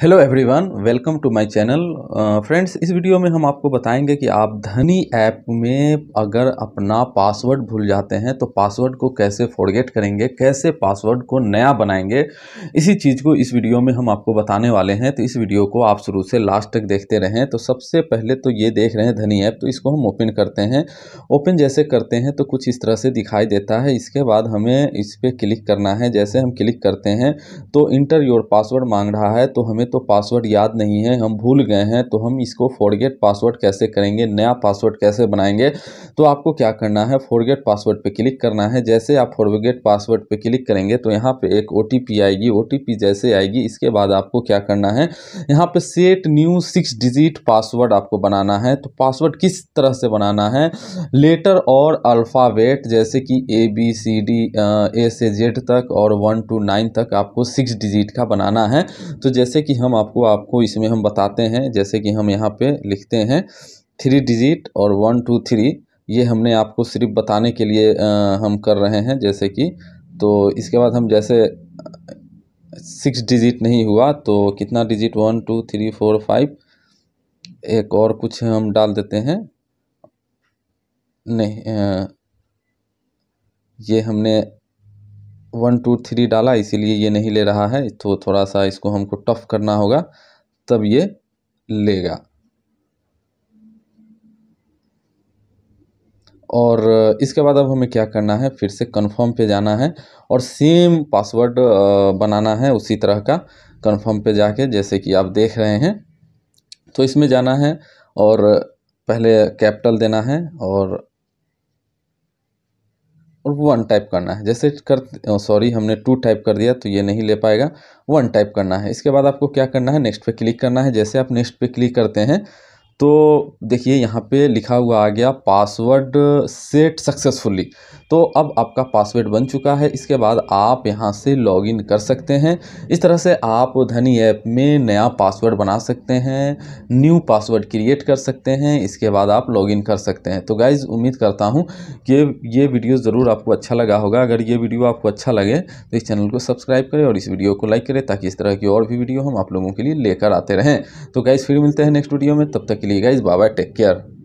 hello everyone welcome to my channel friends इस video में हम आपको बताएंगे कि आप धनी ऐप में अगर अपना पासवर्ड भूल जाते हैं तो पासवर्ड को कैसे फॉरगेट करेंगे कैसे पासवर्ड को नया बनाएंगे इसी चीज़ को इस वीडियो में हम आपको बताने वाले हैं तो इस वीडियो को आप शुरू से लास्ट तक देखते रहें तो सबसे पहले तो ये देख रहे हैं धनी ऐप तो इसको हम ओपन करते हैं ओपन जैसे करते हैं तो कुछ इस तरह से दिखाई देता है इसके बाद हमें इस पर क्लिक करना है जैसे हम क्लिक करते हैं तो इंटर योर पासवर्ड मांग रहा है तो हमें हमें तो पासवर्ड याद नहीं है हम भूल गए हैं तो हम इसको फॉरगेट पासवर्ड कैसे करेंगे नया पासवर्ड कैसे बनाएंगे तो आपको क्या करना है फॉरगेट पासवर्ड पे क्लिक करना है जैसे आप फॉरगेट पासवर्ड पे क्लिक करेंगे तो यहाँ पे एक ओ आएगी ओ जैसे आएगी इसके बाद आपको क्या करना है यहाँ पर set new six digit password आपको बनाना है तो पासवर्ड किस तरह से बनाना है लेटर और अल्फ़ावेट जैसे कि A B C D A से जेड तक और वन टू नाइन तक आपको सिक्स डिजिट का बनाना है तो जैसे कि कि हम आपको आपको इसमें हम बताते हैं जैसे कि हम यहाँ पे लिखते हैं थ्री डिजिट और वन टू थ्री ये हमने आपको सिर्फ बताने के लिए आ, हम कर रहे हैं जैसे कि तो इसके बाद हम जैसे सिक्स डिजिट नहीं हुआ तो कितना digit one two three four five एक और कुछ हम डाल देते हैं नहीं आ, ये हमने वन टू थ्री डाला इसीलिए ये नहीं ले रहा है तो थोड़ा सा इसको हमको टफ करना होगा तब ये लेगा और इसके बाद अब हमें क्या करना है फिर से कंफर्म पे जाना है और सेम पासवर्ड बनाना है उसी तरह का कंफर्म पे जाके जैसे कि आप देख रहे हैं तो इसमें जाना है और पहले कैपिटल देना है और और वन टाइप करना है जैसे कर सॉरी हमने टू टाइप कर दिया तो ये नहीं ले पाएगा वन टाइप करना है इसके बाद आपको क्या करना है नेक्स्ट पे क्लिक करना है जैसे आप नेक्स्ट पे क्लिक करते हैं तो देखिए यहाँ पे लिखा हुआ आ गया पासवर्ड सेट सक्सेसफुली तो अब आपका पासवर्ड बन चुका है इसके बाद आप यहाँ से लॉगिन कर सकते हैं इस तरह से आप धनी ऐप में नया पासवर्ड बना सकते हैं न्यू पासवर्ड क्रिएट कर सकते हैं इसके बाद आप लॉगिन कर सकते हैं तो गाइज़ उम्मीद करता हूँ कि ये वीडियो ज़रूर आपको अच्छा लगा होगा अगर ये वीडियो आपको अच्छा लगे तो इस चैनल को सब्सक्राइब करें और इस वीडियो को लाइक करें ताकि इस तरह की और भी वीडियो हम आप लोगों के लिए लेकर आते रहें तो गाइज़ फिर मिलते हैं नेक्स्ट वीडियो में तब तक के लिए ली गाइज बाय टेक केयर